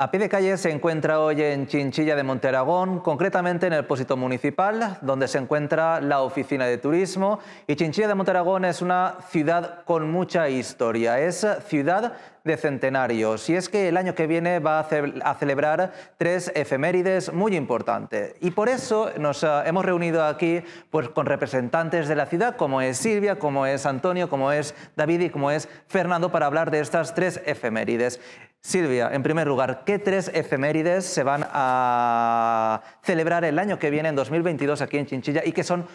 A pie de calle se encuentra hoy en Chinchilla de Monteragón, concretamente en el Pósito Municipal, donde se encuentra la oficina de turismo. Y Chinchilla de Monteragón es una ciudad con mucha historia, es ciudad de centenarios. Y es que el año que viene va a, celebrar tres efemérides muy importantes. Y por eso nos ah, hemos reunido aquí pues, con representantes de la ciudad, como es Silvia, como es Antonio, como es David y como es Fernando, para hablar de estas tres efemérides. Silvia, en primer lugar, ¿qué tres efemérides se van a celebrar el año que viene, en 2022, aquí en Chinchilla y que son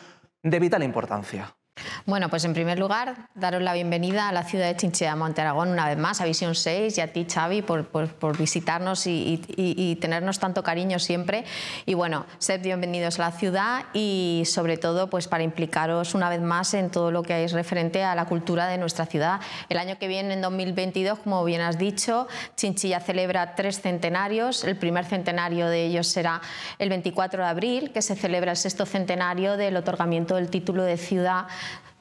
de vital importancia? Bueno, pues en primer lugar, daros la bienvenida a la ciudad de chinchilla, Monte Aragón, una vez más, a Visión 6 y a ti, Xavi, por, visitarnos y, tenernos tanto cariño siempre. Y bueno, sed bienvenidos a la ciudad y sobre todo pues para implicaros una vez más en todo lo que es referente a la cultura de nuestra ciudad. El año que viene, en 2022, como bien has dicho, Chinchilla celebra tres centenarios. El primer centenario de ellos será el 24 de abril, que se celebra el sexto centenario del otorgamiento del título de ciudad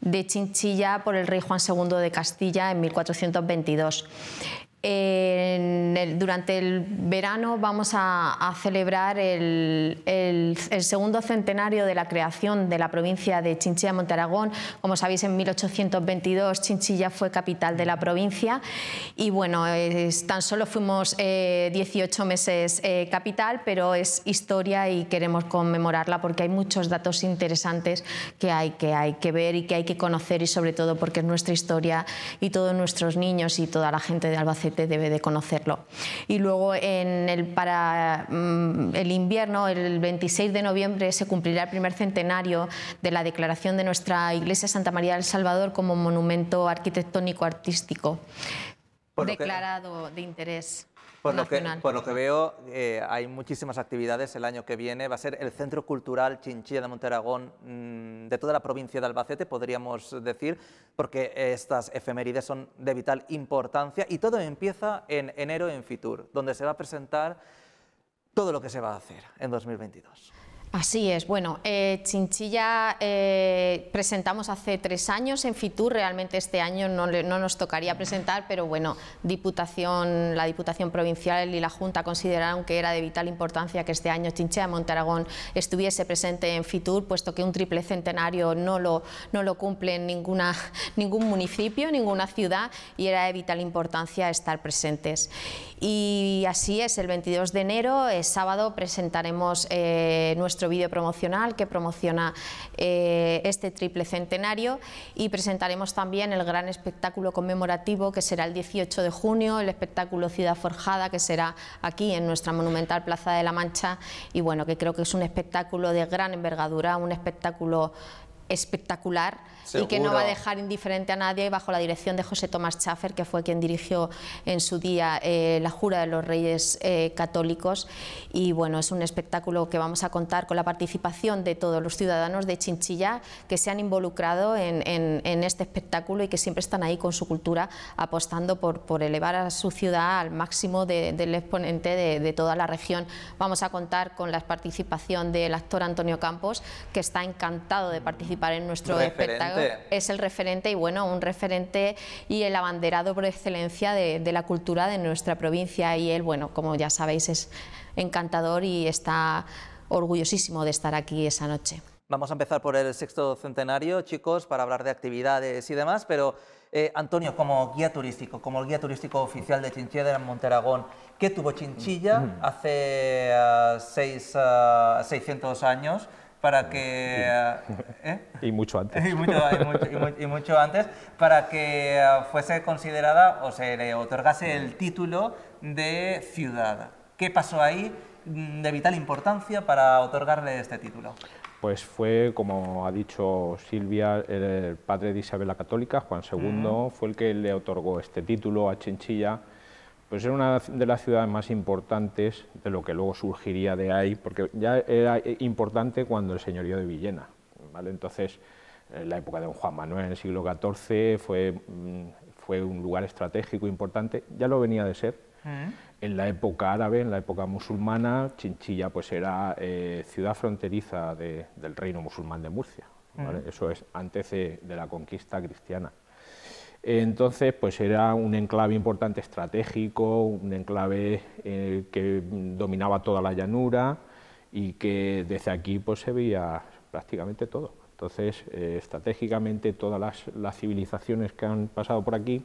de Chinchilla por el rey Juan II de Castilla en 1422. En durante el verano vamos a, celebrar el, segundo centenario de la creación de la provincia de Chinchilla Monte Aragón. Como sabéis, en 1822 Chinchilla fue capital de la provincia y bueno, tan solo fuimos 18 eh, meses eh, capital, pero es historia y queremos conmemorarla porque hay muchos datos interesantes que hay, que hay que ver y que hay que conocer y sobre todo porque es nuestra historia y todos nuestros niños y toda la gente de Albacete debe de conocerlo. Y luego en el, para mm, el invierno, el 26 de noviembre, se cumplirá el primer centenario de la declaración de nuestra Iglesia Santa María del Salvador como monumento arquitectónico artístico declarado de interés por Lo que, veo, eh, hay muchísimas actividades el año que viene. Va a ser el Centro Cultural Chinchilla de Monteragón mm, de toda la provincia de Albacete, podríamos decir, porque estas efemérides son de vital importancia. Y todo empieza en enero en Fitur, donde se va a presentar todo lo que se va a hacer en 2022. Así es, bueno, eh, Chinchilla eh, presentamos hace tres años en Fitur, realmente este año no, nos tocaría presentar, pero bueno, Diputación, la Diputación Provincial y la Junta consideraron que era de vital importancia que este año Chinchilla Montaragón estuviese presente en Fitur, puesto que un triple centenario no lo, cumple en ningún municipio, ninguna ciudad, y era de vital importancia estar presentes. Y así es, el 22 de enero, eh, sábado, presentaremos nuestro vídeo promocional que promociona eh, este triple centenario y presentaremos también el gran espectáculo conmemorativo que será el 18 de junio, el espectáculo Ciudad Forjada que será aquí en nuestra monumental Plaza de la Mancha y bueno, que creo que es un espectáculo de gran envergadura, un espectáculo espectacular y que no va a dejar indiferente a nadie bajo la dirección de José Tomás Cháfer, que fue quien dirigió en su día eh, la Jura de los Reyes eh, Católicos. Y bueno, es un espectáculo que vamos a contar con la participación de todos los ciudadanos de Chinchilla que se han involucrado en, este espectáculo y que siempre están ahí con su cultura apostando por, por elevar a su ciudad al máximo del exponente de, toda la región. Vamos a contar con la participación del actor Antonio Campos, que está encantado de participar en nuestro espectáculo es el referente y bueno, un referente y el abanderado por excelencia de, la cultura de nuestra provincia y él, bueno, como ya sabéis, es encantador y está orgullosísimo de estar aquí esa noche. Vamos a empezar por el sexto centenario, chicos, para hablar de actividades y demás, pero eh, Antonio, como guía turístico, como el guía turístico oficial de Chinchilla en Monteragón, ¿qué tuvo Chinchilla mm. hace 600 ah, ah, años? para que... ¿eh? Y mucho antes. y, mucho, antes, para que eh, fuese considerada o se le otorgase el título de ciudad. ¿Qué pasó ahí mm, de vital importancia para otorgarle este título? Pues fue, como ha dicho Silvia, el padre de Isabel la Católica, Juan II, fue el que le otorgó este título a Chinchilla pues era una de las ciudades más importantes de lo que luego surgiría de ahí, porque ya era importante cuando el señorío de Villena, Entonces, en eh, la época de don Juan Manuel, en el siglo XIV, fue, mm, fue un lugar estratégico importante, ya lo venía de ser. Mm. En la época árabe, en la época musulmana, Chinchilla pues era eh, ciudad fronteriza del reino musulmán de Murcia. Mm. Eso es antes de la conquista cristiana. Entonces, pues era un enclave importante estratégico, un enclave eh, que dominaba toda la llanura y que desde aquí pues, se veía prácticamente todo. Entonces, eh, estratégicamente, todas las, civilizaciones que han pasado por aquí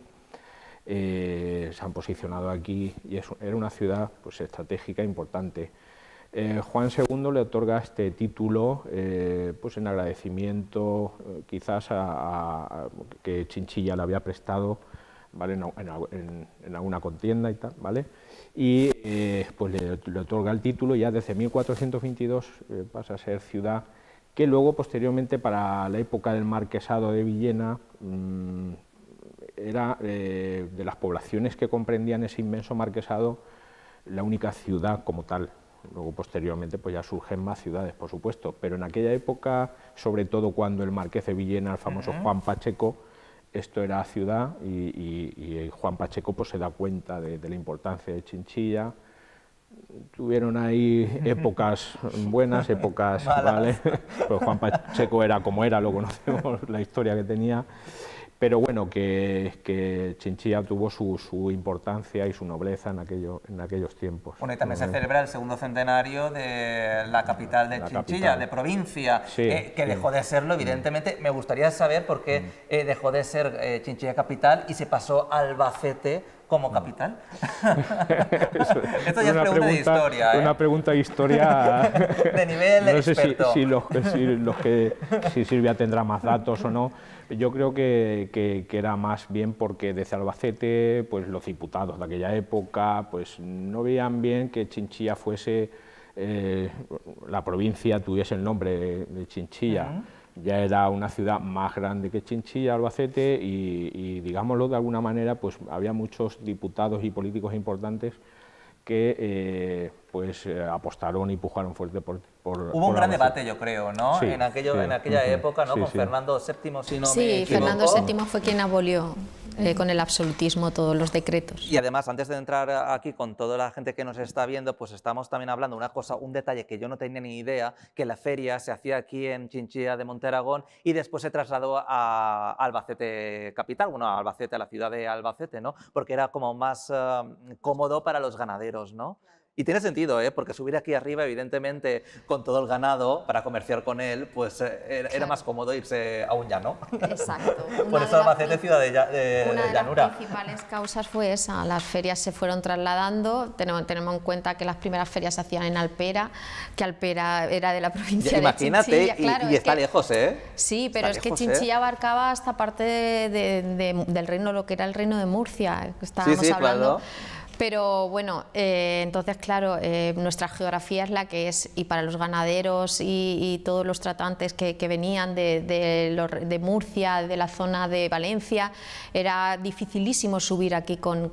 eh, se han posicionado aquí y era una ciudad pues, estratégica importante. Eh, Juan II le otorga este título eh, pues en agradecimiento eh, quizás a, que Chinchilla le había prestado ¿vale? en, alguna contienda y tal, ¿vale? y pues le, otorga el título ya desde 1422 pasa a ser ciudad que luego posteriormente para la época del marquesado de Villena mm, era de las poblaciones que comprendían ese inmenso marquesado la única ciudad como tal Luego, posteriormente, pues ya surgen más ciudades, por supuesto, pero en aquella época, sobre todo cuando el marqués de Villena, el famoso Juan Pacheco, esto era ciudad y, Juan Pacheco pues, se da cuenta de, la importancia de Chinchilla, tuvieron ahí épocas buenas, épocas, ¿vale? Pues Juan Pacheco era como era, lo conocemos, la historia que tenía, pero bueno, que, que Chinchilla tuvo su, importancia y su nobleza en, aquellos tiempos. Bueno, y también se celebra el segundo centenario de la capital de Chinchilla, de provincia, eh, que dejó de serlo, evidentemente. Me gustaría saber por qué mm. eh, dejó de ser eh, Chinchilla capital y se pasó a Albacete como mm. capital? Esto ya es pregunta, de historia. Una pregunta de historia de nivel no sé que si Silvia tendrá más datos o no, yo creo que, era más bien porque desde Albacete, pues los diputados de aquella época, pues no veían bien que Chinchilla fuese, eh, la provincia tuviese el nombre de, Chinchilla. ya era una ciudad más grande que Chinchilla, Albacete, y, y, digámoslo de alguna manera, pues había muchos diputados y políticos importantes que eh, pues eh, apostaron y pujaron fuerte por... por Hubo un gran debate, yo creo, ¿no? en, aquello, en aquella época, ¿no? Con Fernando VII, si no Sí, Fernando VII fue quien abolió eh, con el absolutismo todos los decretos. Y además, antes de entrar aquí con toda la gente que nos está viendo, pues estamos también hablando una cosa, un detalle que yo no tenía ni idea, que la feria se hacía aquí en Chinchilla de Monteragón y después se trasladó a Albacete capital, bueno, a Albacete, a la ciudad de Albacete, ¿no? Porque era como más eh, cómodo para los ganaderos, ¿no? Y tiene sentido, ¿eh? porque subir aquí arriba, evidentemente, con todo el ganado para comerciar con él, pues eh, era, más cómodo irse a un llano. Exacto. Por eso el es ciudad de, de llanura. Una de las principales causas fue esa. Las ferias se fueron trasladando. Tenemos, en cuenta que las primeras ferias se hacían en Alpera, que Alpera era de la provincia de imagínate, Chinchilla. Y, y está lejos, ¿eh? Sí, pero es que ¿eh? Chinchilla abarcaba hasta parte del reino, lo que era el reino de Murcia. Estábamos sí, sí, Claro. Pero bueno, eh, entonces claro, eh, nuestra geografía es la que es y para los ganaderos y, todos los tratantes que, venían de, Murcia, de la zona de Valencia, era dificilísimo subir aquí con,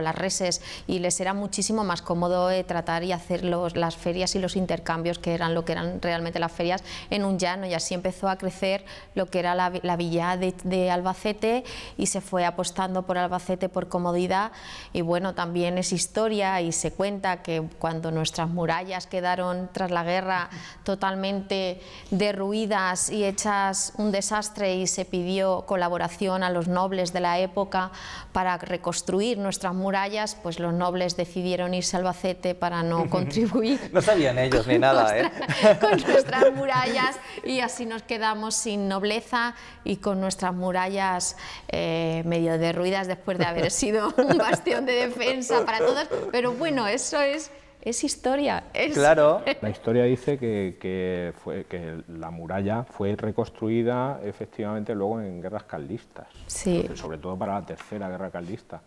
las reses y les era muchísimo más cómodo eh, tratar y hacer las ferias y los intercambios que eran lo que eran realmente las ferias en un llano y así empezó a crecer lo que era la, villa de, de Albacete y se fue apostando por Albacete por comodidad y bueno, también es historia y se cuenta que cuando nuestras murallas quedaron tras la guerra totalmente derruidas y hechas un desastre y se pidió colaboración a los nobles de la época para reconstruir nuestras murallas, pues los nobles decidieron irse a Albacete para no contribuir. no sabían ellos ni nada, ¿eh? con nuestras murallas y así nos quedamos sin nobleza y con nuestras murallas eh, medio derruidas después de haber sido un bastión de defensa para todos. Pero bueno, eso es, es historia. Es... Claro. La historia dice que, fue, que la muralla fue reconstruida efectivamente luego en guerras carlistas. Sí. sobre todo para la tercera guerra carlista.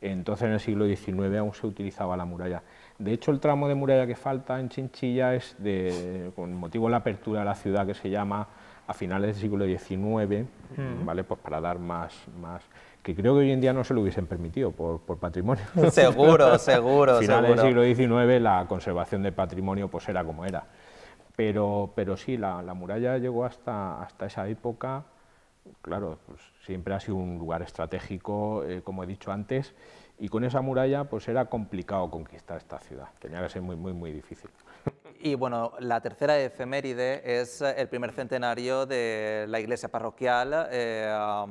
Entonces en el siglo XIX aún se utilizaba la muralla. De hecho, el tramo de muralla que falta en Chinchilla es de, con motivo de la apertura de la ciudad que se llama a finales del siglo XIX, mm. ¿vale? pues para dar más, más que creo que hoy en día no se lo hubiesen permitido por, patrimonio. Seguro, seguro. Final del siglo XIX la conservación de patrimonio pues era como era. Pero, pero sí, la, muralla llegó hasta, hasta esa época, claro, pues, siempre ha sido un lugar estratégico, eh, como he dicho antes, y con esa muralla pues era complicado conquistar esta ciudad, tenía que ser muy, muy, muy difícil. Y bueno, la tercera efeméride es el primer centenario de la iglesia parroquial, eh,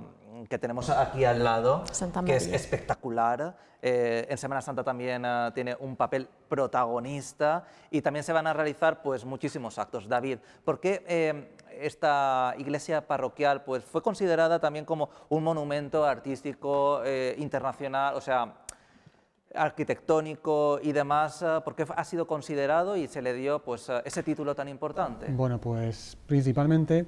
que tenemos aquí al lado, que es espectacular. Eh, en Semana Santa también eh, tiene un papel protagonista y también se van a realizar pues, muchísimos actos. David, ¿por qué eh, esta iglesia parroquial pues, fue considerada también como un monumento artístico internacional, o sea, arquitectónico y demás, ¿por qué ha sido considerado y se le dio pues, ese título tan importante? Bueno, pues principalmente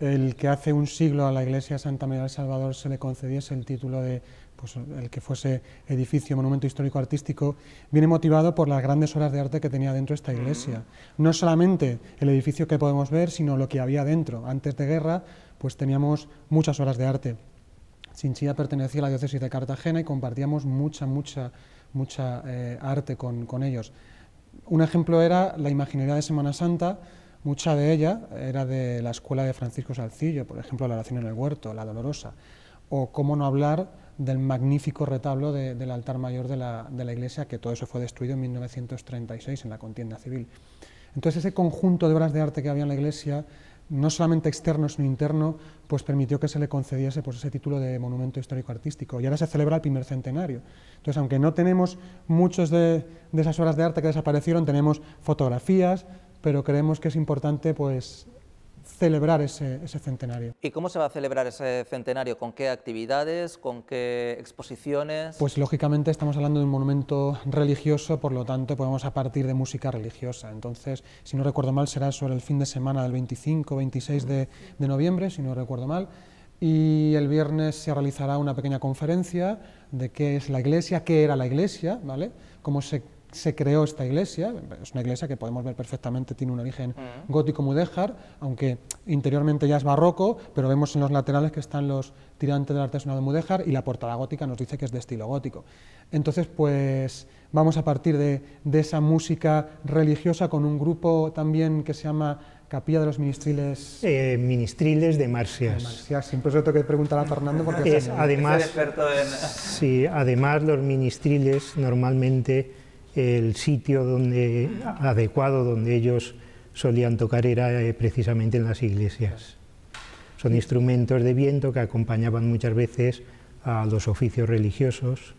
el que hace un siglo a la iglesia Santa María del Salvador se le concediese el título de pues, el que fuese edificio, monumento histórico artístico, viene motivado por las grandes obras de arte que tenía dentro esta iglesia. Mm. No solamente el edificio que podemos ver, sino lo que había dentro. Antes de guerra, pues teníamos muchas obras de arte. Chinchilla pertenecía a la diócesis de Cartagena y compartíamos mucha, mucha, mucha eh, arte con, con ellos. Un ejemplo era la imaginería de Semana Santa, Mucha de ella era de la escuela de Francisco Salcillo, por ejemplo, la oración en el huerto, la dolorosa, o cómo no hablar del magnífico retablo del altar mayor de la, iglesia, que todo eso fue destruido en 1936 en la contienda civil. Entonces ese conjunto de obras de arte que había en la iglesia, no solamente externo sino interno, pues permitió que se le concediese pues, ese título de monumento histórico artístico. Y ahora se celebra el primer centenario. Entonces, aunque no tenemos muchas de esas obras de arte que desaparecieron, tenemos fotografías, pero creemos que es importante pues, celebrar ese, centenario. ¿Y cómo se va a celebrar ese centenario? ¿Con qué actividades? ¿Con qué exposiciones? Pues lógicamente estamos hablando de un monumento religioso, por lo tanto podemos a partir de música religiosa. Entonces, si no recuerdo mal, será sobre el fin de semana del 25, 26 de, noviembre, si no recuerdo mal. Y el viernes se realizará una pequeña conferencia de qué es la iglesia, qué era la iglesia, ¿vale? cómo se se creó esta iglesia, es una iglesia que podemos ver perfectamente, tiene un origen mm. gótico mudéjar, aunque interiormente ya es barroco, pero vemos en los laterales que están los tirantes del artesonado de mudéjar y la portada gótica nos dice que es de estilo gótico. Entonces, pues vamos a partir de, de esa música religiosa con un grupo también que se llama Capilla de los Ministriles. Eh, ministriles de Marcias. Siempre que preguntar a Fernando porque es, además, en... sí, además los ministriles normalmente el sitio donde, adecuado donde ellos solían tocar era eh, precisamente en las iglesias. Son instrumentos de viento que acompañaban muchas veces a los oficios religiosos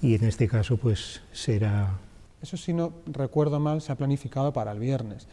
y en este caso pues será... Eso si no recuerdo mal se ha planificado para el viernes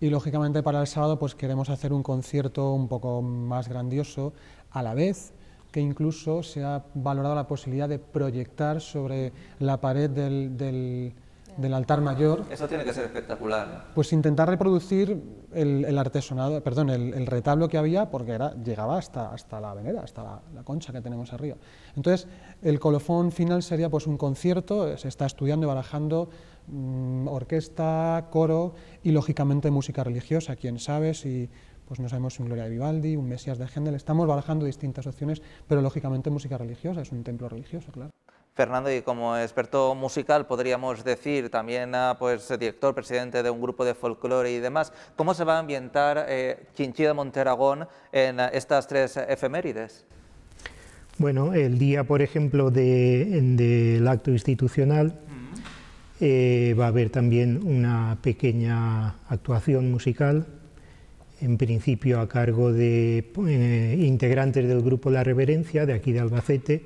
y lógicamente para el sábado pues queremos hacer un concierto un poco más grandioso a la vez que incluso se ha valorado la posibilidad de proyectar sobre la pared del, del, altar mayor. Eso tiene que ser espectacular. Pues intentar reproducir el, artesonado, perdón, el, retablo que había, porque era, llegaba hasta, hasta la venera, hasta la, concha que tenemos arriba. Entonces, el colofón final sería pues un concierto, se está estudiando y barajando mm, orquesta, coro y lógicamente música religiosa, quién sabe si pues no sabemos si un Gloria de Vivaldi, un Mesías de Händel, estamos barajando distintas opciones, pero lógicamente música religiosa, es un templo religioso, claro. Fernando, y como experto musical podríamos decir, también pues, director, presidente de un grupo de folclore y demás, ¿cómo se va a ambientar eh, Chinchilla Monterragón en estas tres efemérides? Bueno, el día, por ejemplo, del acto institucional, eh, va a haber también una pequeña actuación musical en principio a cargo de eh, integrantes del grupo La Reverencia, de aquí de Albacete,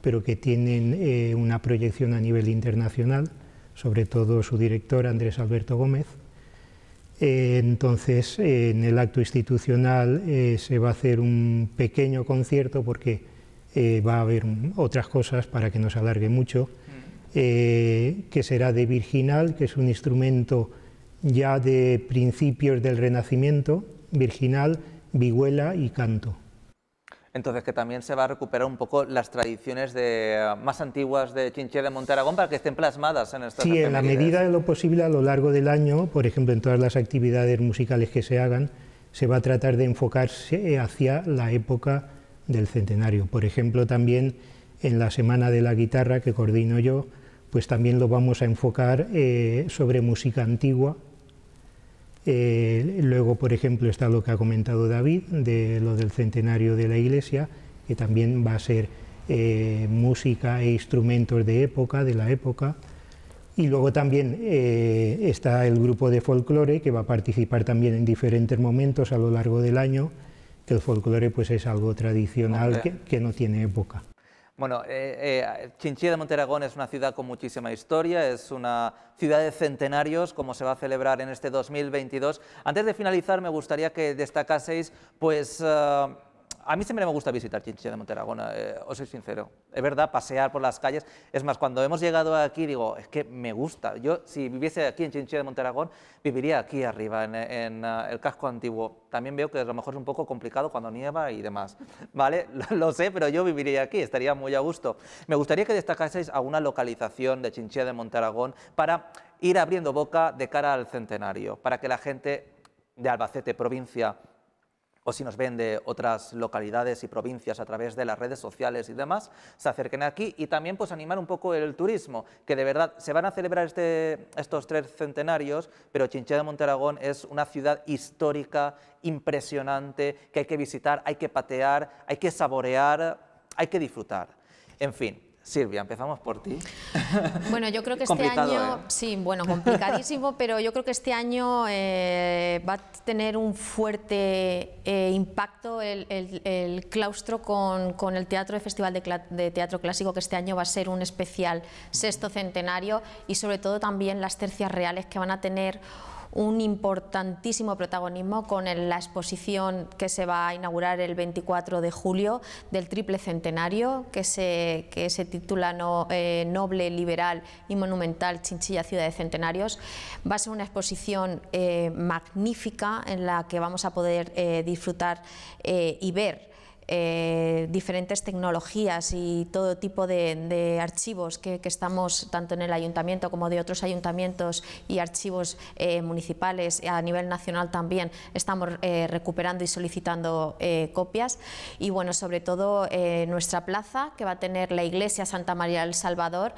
pero que tienen eh, una proyección a nivel internacional, sobre todo su director Andrés Alberto Gómez. Eh, entonces, en el acto institucional se va a hacer un pequeño concierto porque va a haber otras cosas para que no se alargue mucho, mm. que será de virginal, que es un instrumento ya de principios del Renacimiento, virginal, vihuela y canto. Entonces, que también se va a recuperar un poco las tradiciones eh, más antiguas de Chinchilla de Montaragón para que estén plasmadas en estas Sí, en la medida de lo posible a lo largo del año, por ejemplo, en todas las actividades musicales que se hagan, se va a tratar de enfocarse hacia la época del centenario. Por ejemplo, también en la Semana de la Guitarra que coordino yo, pues también lo vamos a enfocar eh, sobre música antigua eh, luego, por ejemplo, está lo que ha comentado David, de lo del centenario de la iglesia, que también va a ser eh, música e instrumentos de época, de la época. Y luego también eh, está el grupo de folclore, que va a participar también en diferentes momentos a lo largo del año, que el folclore pues, es algo tradicional que no tiene época. Bueno, eh, eh, Chinchilla de Monteragón es una ciudad con muchísima historia, es una ciudad de centenarios, como se va a celebrar en este 2022. Antes de finalizar, me gustaría que destacaseis, pues... Eh, a mí siempre me gusta visitar Chinchilla de Monterragón, eh, os soy sincero. Es verdad, pasear por las calles. Es más, cuando hemos llegado aquí, digo, es que me gusta. Yo, si viviese aquí en Chinchilla de Monteragón, viviría aquí arriba, en, eh, el casco antiguo. También veo que a lo mejor es un poco complicado cuando nieva y demás. ¿Vale? Lo, sé, pero yo viviría aquí, estaría muy a gusto. Me gustaría que destacaseis alguna localización de Chinchilla de Monteragón para ir abriendo boca de cara al centenario, para que la gente de Albacete, provincia, o si nos ven de otras localidades y provincias a través de las redes sociales y demás, se acerquen aquí y también pues animar un poco el turismo, que de verdad se van a celebrar este, estos tres centenarios, pero Chinché de Monteragón es una ciudad histórica, impresionante, que hay que visitar, hay que patear, hay que saborear, hay que disfrutar. En fin, Silvia, empezamos por ti. Bueno, yo creo que este año, ¿eh? sí, bueno, complicadísimo, pero yo creo que este año eh, va a tener un fuerte eh, impacto el, claustro con, el Teatro de Festival de, de, Teatro Clásico, que este año va a ser un especial sexto centenario y sobre todo también las tercias reales que van a tener un importantísimo protagonismo con la exposición que se va a inaugurar el 24 de julio del triple centenario que se, que se titula eh, Noble, Liberal y Monumental Chinchilla Ciudad de Centenarios. Va a ser una exposición eh, magnífica en la que vamos a poder eh, disfrutar y ver eh, diferentes tecnologías y todo tipo de, archivos que, estamos tanto en el ayuntamiento como de otros ayuntamientos y archivos eh, municipales eh, a nivel nacional también estamos recuperando y solicitando copias y bueno sobre todo nuestra plaza que va a tener la iglesia Santa María del Salvador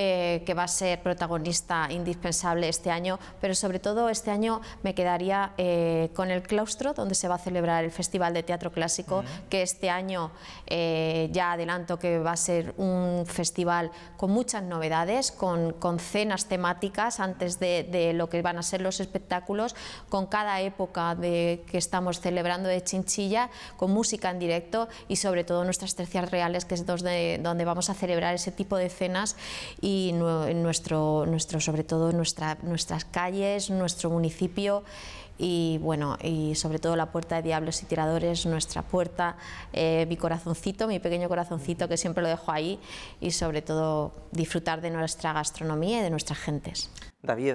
eh, que va a ser protagonista indispensable este año, pero sobre todo este año me quedaría eh, con el claustro, donde se va a celebrar el Festival de Teatro Clásico, que este año eh, ya adelanto que va a ser un festival con muchas novedades, con, cenas temáticas antes de, lo que van a ser los espectáculos, con cada época que estamos celebrando de Chinchilla, con música en directo y sobre todo nuestras tercias reales, que es donde, vamos a celebrar ese tipo de cenas y nuestro, nuestro, sobre todo nuestra, nuestras calles, nuestro municipio y bueno, y sobre todo la puerta de Diablos y Tiradores, nuestra puerta, eh, mi corazoncito, mi pequeño corazoncito que siempre lo dejo ahí y sobre todo disfrutar de nuestra gastronomía y de nuestras gentes. David,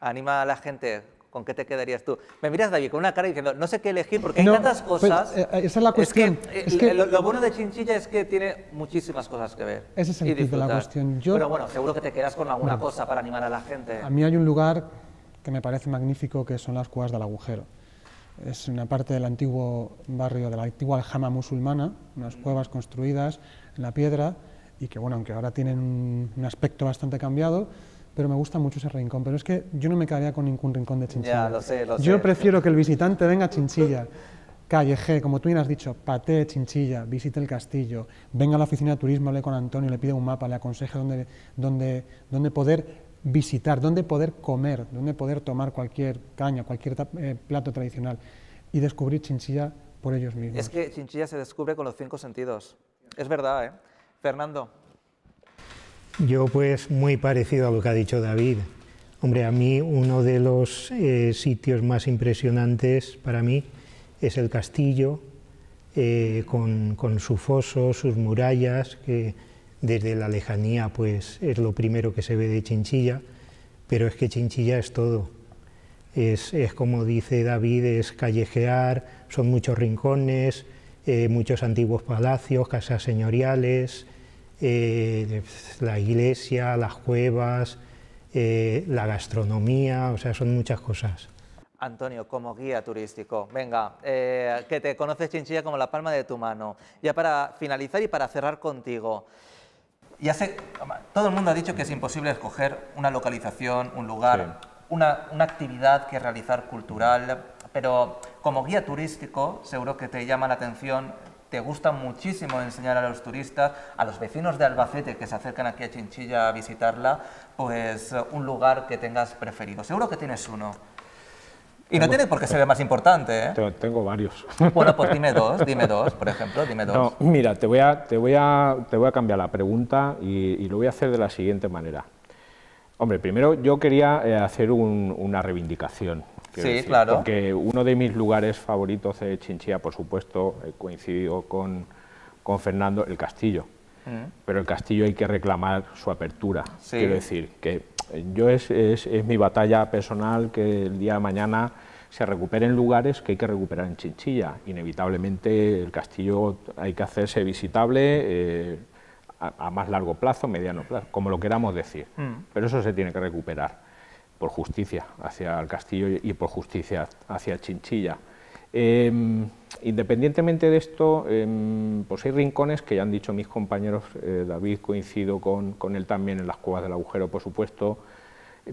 anima a la gente ¿con qué te quedarías tú? Me miras, David, con una cara diciendo, no sé qué elegir porque hay tantas pues, cosas. Eh, esa es la cuestión. Es que, eh, lo, bueno de Chinchilla es que tiene muchísimas cosas que ver. Ese es el sentido de la cuestión. Pero bueno, seguro que te quedas con alguna cosa para animar a la gente. A mí hay un lugar que me parece magnífico, que son las cuevas del agujero. Es una parte del antiguo barrio, de la antigua aljama musulmana, unas mm. cuevas construidas en la piedra y que, bueno, aunque ahora tienen un aspecto bastante cambiado, pero me gusta mucho ese rincón. Pero es que yo no me quedaría con ningún rincón de Chinchilla. Ya, lo sé, lo yo prefiero que el visitante venga a Chinchilla, calle G, como tú bien has dicho, patee Chinchilla, visite el castillo, venga a la oficina de turismo, hable con Antonio, le pide un mapa, le aconseje dónde, poder visitar, dónde poder comer, dónde poder tomar cualquier caña, cualquier eh, plato tradicional y descubrir Chinchilla por ellos mismos. Es que Chinchilla se descubre con los cinco sentidos. Es verdad, ¿eh? Fernando, yo pues muy parecido a lo que ha dicho David. Hombre, a mí uno de los eh, sitios más impresionantes para mí es el castillo, eh, con, su foso, sus murallas, que desde la lejanía pues es lo primero que se ve de Chinchilla, pero es que Chinchilla es todo. Es, como dice David, es callejear, son muchos rincones, eh, muchos antiguos palacios, casas señoriales, eh, la iglesia, las cuevas, eh, la gastronomía, o sea, son muchas cosas. Antonio, como guía turístico, venga, eh, que te conoces Chinchilla como la palma de tu mano. Ya para finalizar y para cerrar contigo, ya sé, todo el mundo ha dicho que es imposible escoger una localización, un lugar, una, una actividad que realizar cultural, pero como guía turístico seguro que te llama la atención te gusta muchísimo enseñar a los turistas, a los vecinos de Albacete que se acercan aquí a Chinchilla a visitarla, pues eh, un lugar que tengas preferido. Seguro que tienes uno. Y no tiene por qué ser el más importante, ¿eh? Tengo, varios. Bueno, pues dime dos, dime dos, por ejemplo, dime dos. mira, te voy, a, cambiar la pregunta y, lo voy a hacer de la siguiente manera. Hombre, primero yo quería eh, hacer una reivindicación. Sí, claro. Porque uno de mis lugares favoritos de Chinchilla, por supuesto, coincidió con, Fernando, el castillo. Mm. Pero el castillo hay que reclamar su apertura. Quiero decir que eh, yo es, es, es, mi batalla personal que el día de mañana se recuperen lugares que hay que recuperar en Chinchilla. Inevitablemente el castillo hay que hacerse visitable eh, a, más largo plazo, mediano plazo, como lo queramos decir. Mm. Pero eso se tiene que recuperar por justicia hacia el castillo y por justicia hacia Chinchilla. Em, independientemente de esto, em, pues hay rincones que ya han dicho mis compañeros, eh, David coincido con, él también en las cuevas del agujero, por supuesto,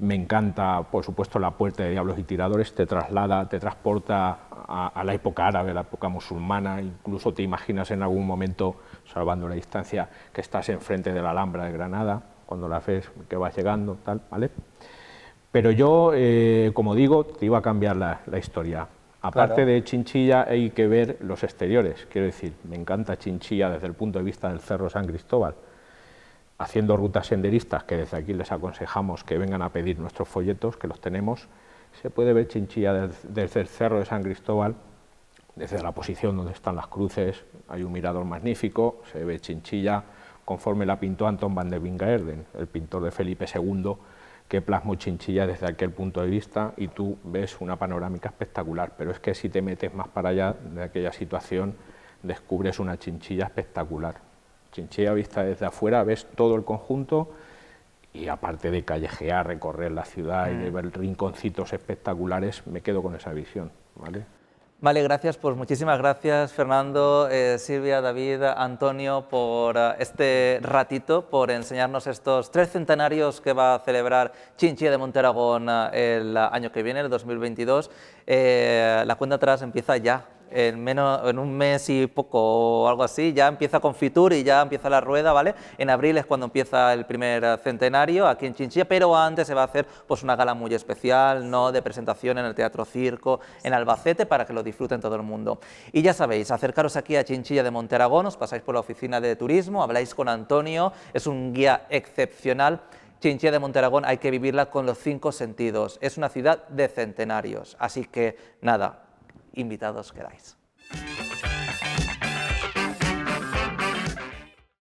me encanta, por supuesto, la puerta de Diablos y Tiradores, te traslada, te transporta a, la época árabe, a la época musulmana, incluso te imaginas en algún momento, salvando la distancia, que estás enfrente de la Alhambra de Granada, cuando la ves, que vas llegando, tal, ¿vale? Pero yo, eh, como digo, te iba a cambiar la, historia. Aparte de Chinchilla hay que ver los exteriores. Quiero decir, me encanta Chinchilla desde el punto de vista del Cerro San Cristóbal, haciendo rutas senderistas, que desde aquí les aconsejamos que vengan a pedir nuestros folletos, que los tenemos. Se puede ver Chinchilla desde, el Cerro de San Cristóbal, desde la posición donde están las cruces, hay un mirador magnífico, se ve Chinchilla conforme la pintó Anton van der Winkaerden, el pintor de Felipe II, que plasmo Chinchilla desde aquel punto de vista y tú ves una panorámica espectacular, pero es que si te metes más para allá de aquella situación, descubres una Chinchilla espectacular. Chinchilla vista desde afuera, ves todo el conjunto y aparte de callejear, recorrer la ciudad y mm. ver rinconcitos espectaculares, me quedo con esa visión. ¿vale? Vale, gracias. Pues muchísimas gracias, Fernando, eh, Silvia, David, Antonio, por eh, este ratito, por enseñarnos estos tres centenarios que va a celebrar Chinchilla de Monteragón eh, el año que viene, el 2022. la cuenta atrás empieza ya en, menos, en un mes y poco o algo así, ya empieza con Fitur y ya empieza la rueda, ¿vale? En abril es cuando empieza el primer centenario aquí en Chinchilla, pero antes se va a hacer pues una gala muy especial, ¿no? De presentación en el Teatro Circo, en Albacete, para que lo disfruten todo el mundo. Y ya sabéis, acercaros aquí a Chinchilla de Monteragón, os pasáis por la oficina de turismo, habláis con Antonio, es un guía excepcional. Chinchilla de Monteragón hay que vivirla con los cinco sentidos. Es una ciudad de centenarios. Así que nada, invitados queráis.